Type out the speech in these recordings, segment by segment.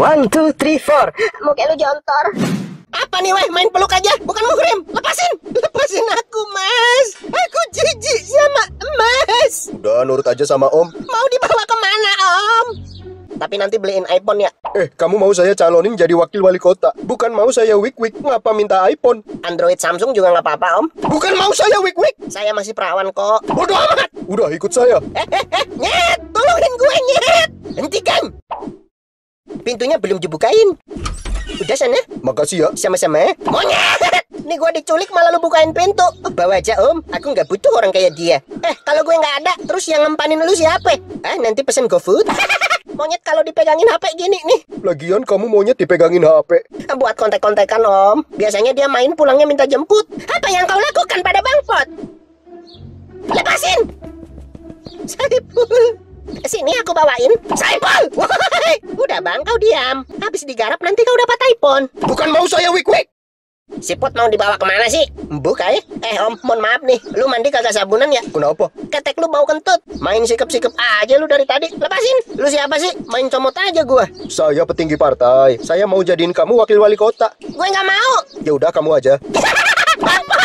One, two, three, four. Mungkin lu jontor. Apa nih, weh? Main peluk aja? Bukan krim. Lepasin. Lepasin aku, mas. Aku jijik sama mas. Udah, nurut aja sama om. Mau dibawa kemana, om? Tapi nanti beliin iPhone ya. Eh, kamu mau saya calonin jadi wakil wali kota. Bukan mau saya wik-wik. Ngapa minta iPhone? Android Samsung juga nggak apa-apa, om. Bukan mau saya wik-wik. Saya masih perawan kok. Bodoh amat. Udah, ikut saya. Eh, eh, eh. Nyet. Tolongin gue, nyet. Hentikan. Pintunya belum dibukain. Udah sana. Ya? Makasih ya. Sama-sama. Ya? Monyet! Nih gue diculik malah lu bukain pintu. Bawa aja om. Aku nggak butuh orang kayak dia. Eh kalau gue nggak ada, terus yang ngempanin lu siapa? Eh nanti pesen GoFood. monyet kalau dipegangin HP gini nih. Lagian kamu monyet dipegangin HP. Eh, buat kontek-kontekan om. Biasanya dia main pulangnya minta jemput. Apa yang kau lakukan pada Bang Lepasin! Saya Sini aku bawain. Saipol Udah bang, kau diam. Habis digarap nanti kau dapat iPhone. Bukan mau saya wik-wik. Si pot mau dibawa kemana sih? Buka ya? Eh om, mohon maaf nih. Lu mandi kagak sabunan ya? Kenapa? Ketek lu bau kentut. Main sikap-sikap aja lu dari tadi. Lepasin. Lu siapa sih? Main comot aja gua. Saya petinggi partai. Saya mau jadiin kamu wakil wali kota. Gue nggak mau. Ya udah kamu aja.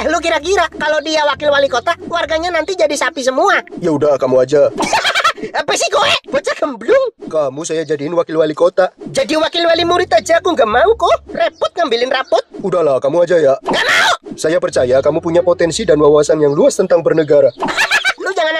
Eh, lu kira-kira kalau dia wakil wali kota, warganya nanti jadi sapi semua. Ya udah, kamu aja. Apa sih kowe? Bocah gemblung. Kamu saya jadiin wakil wali kota. Jadi wakil wali murid aja aku nggak mau kok. Repot ngambilin rapot. Udahlah, kamu aja ya. Nggak mau. Saya percaya kamu punya potensi dan wawasan yang luas tentang bernegara.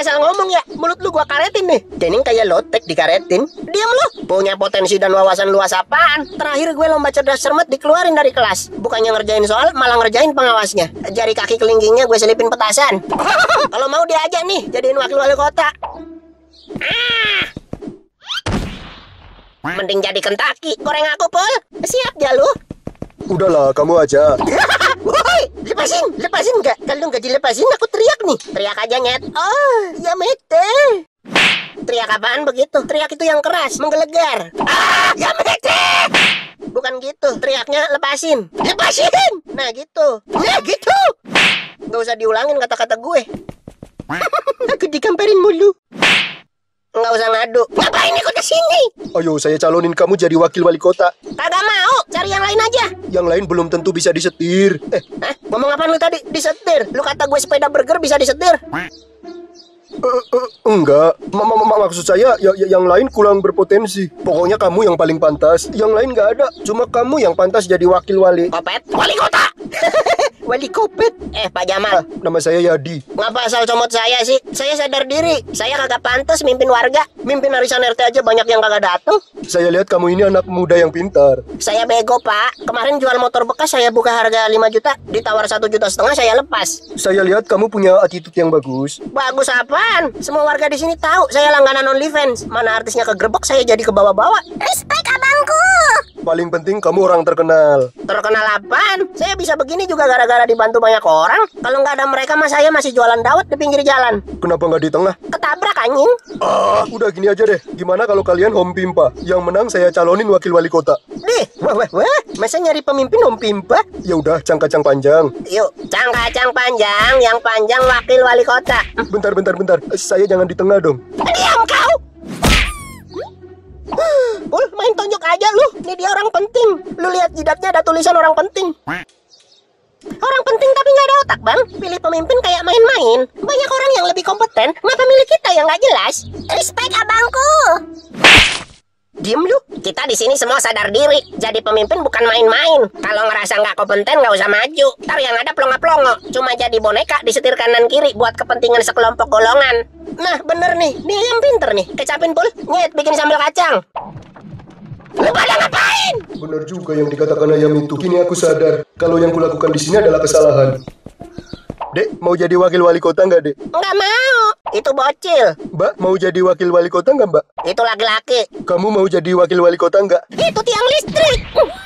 kagak salah ngomong ya, mulut lu gua karetin nih. jening kayak lotek dikaretin. Diam lu. Punya potensi dan wawasan luas apaan? Terakhir gue lomba cerdas cermat dikeluarin dari kelas. Bukannya ngerjain soal, malah ngerjain pengawasnya. Jari kaki kelingkingnya gue selipin petasan. Kalau mau dia aja nih, jadiin wakil wali kota. Ah. Mending jadi kentaki. Goreng aku, Pol. Siap ya lu. Udahlah, kamu aja. Lepasin, lepasin nggak? Kalau nggak dilepasin aku teriak nih. Teriak aja nyet. Oh, ya mete. Teriak apaan begitu? Teriak itu yang keras, menggelegar. Ah, ya mete. Bukan gitu, teriaknya lepasin. Lepasin! Nah gitu. Nah gitu. Gak usah diulangin kata-kata gue. aku digamperin mulu. Nggak usah ngadu. Ngapain ikut ke sini? Ayo, saya calonin kamu jadi wakil wali kota. Kagak mau. Cari yang lain aja. Yang lain belum tentu bisa disetir. Eh, eh ngomong apa lu tadi? Disetir. Lu kata gue sepeda burger bisa disetir? Uh, uh, enggak, mama -m maksud saya ya, ya, yang lain kurang berpotensi. Pokoknya kamu yang paling pantas. Yang lain nggak ada, cuma kamu yang pantas jadi wakil wali. Kopet, wali kota. Wali Kopet. Eh, Pak Jamal. Nama saya Yadi. Ngapa asal comot saya sih? Saya sadar diri. Saya kagak pantas mimpin warga. Mimpin arisan RT aja banyak yang kagak datang. Saya lihat kamu ini anak muda yang pintar. Saya bego, Pak. Kemarin jual motor bekas saya buka harga 5 juta. Ditawar satu juta setengah saya lepas. Saya lihat kamu punya attitude yang bagus. Bagus apaan? Semua warga di sini tahu saya langganan OnlyFans. Mana artisnya kegerbek saya jadi ke bawah-bawah. Respect, Paling penting kamu orang terkenal. Terkenal apaan? Saya bisa begini juga gara-gara dibantu banyak orang. Kalau nggak ada mereka mas saya masih jualan dawet di pinggir jalan. Kenapa nggak di tengah? Ketabrak anjing. Ah, udah gini aja deh. Gimana kalau kalian home pimpa? Yang menang saya calonin wakil wali kota. Dih, wah wah wah. Masa nyari pemimpin home pimpa? Ya udah, cangkacang panjang. Yuk, cangkacang panjang, yang panjang wakil wali kota. Bentar, bentar, bentar. Saya jangan di tengah dong. ngapain tonjok aja lu? Ini dia orang penting. Lu lihat jidatnya ada tulisan orang penting. Orang penting tapi nggak ada otak bang. Pilih pemimpin kayak main-main. Banyak orang yang lebih kompeten. Ngapa milih kita yang nggak jelas? Respect abangku. Diem lu. Kita di sini semua sadar diri. Jadi pemimpin bukan main-main. Kalau ngerasa nggak kompeten nggak usah maju. tar yang ada plongo plongo Cuma jadi boneka disetir kanan kiri buat kepentingan sekelompok golongan. Nah bener nih. Dia yang pinter nih. Kecapin pul. Nyet bikin sambal kacang. Lu pada ngapain? Benar juga yang dikatakan ayam itu. Kini aku sadar kalau yang kulakukan di sini adalah kesalahan. Dek, mau jadi wakil wali kota nggak, Dek? Nggak mau. Itu bocil. Mbak, mau jadi wakil wali kota nggak, Mbak? Itu laki-laki. Kamu mau jadi wakil wali kota nggak? Itu tiang listrik. Uh.